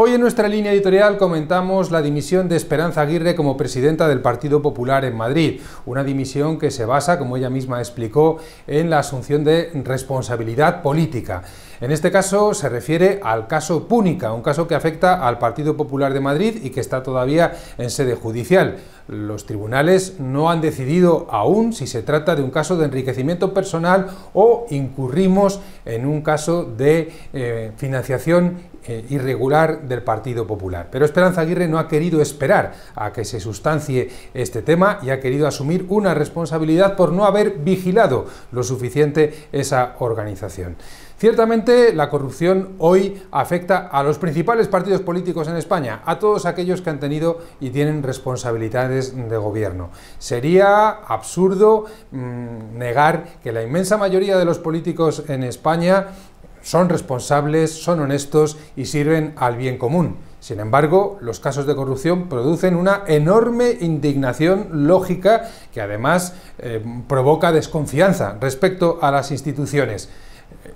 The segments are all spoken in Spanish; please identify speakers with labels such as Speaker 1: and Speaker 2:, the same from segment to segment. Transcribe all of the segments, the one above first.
Speaker 1: Hoy en nuestra línea editorial comentamos la dimisión de Esperanza Aguirre como presidenta del Partido Popular en Madrid, una dimisión que se basa, como ella misma explicó, en la asunción de responsabilidad política. En este caso se refiere al caso Púnica, un caso que afecta al Partido Popular de Madrid y que está todavía en sede judicial. Los tribunales no han decidido aún si se trata de un caso de enriquecimiento personal o incurrimos en un caso de eh, financiación eh, irregular del Partido Popular. Pero Esperanza Aguirre no ha querido esperar a que se sustancie este tema y ha querido asumir una responsabilidad por no haber vigilado lo suficiente esa organización. Ciertamente, la corrupción hoy afecta a los principales partidos políticos en España, a todos aquellos que han tenido y tienen responsabilidades de gobierno. Sería absurdo mm, negar que la inmensa mayoría de los políticos en España son responsables, son honestos y sirven al bien común. Sin embargo, los casos de corrupción producen una enorme indignación lógica que además eh, provoca desconfianza respecto a las instituciones.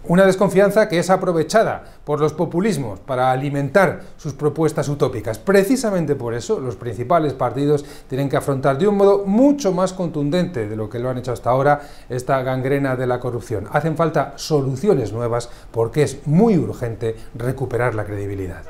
Speaker 1: Una desconfianza que es aprovechada por los populismos para alimentar sus propuestas utópicas. Precisamente por eso los principales partidos tienen que afrontar de un modo mucho más contundente de lo que lo han hecho hasta ahora esta gangrena de la corrupción. Hacen falta soluciones nuevas porque es muy urgente
Speaker 2: recuperar la credibilidad.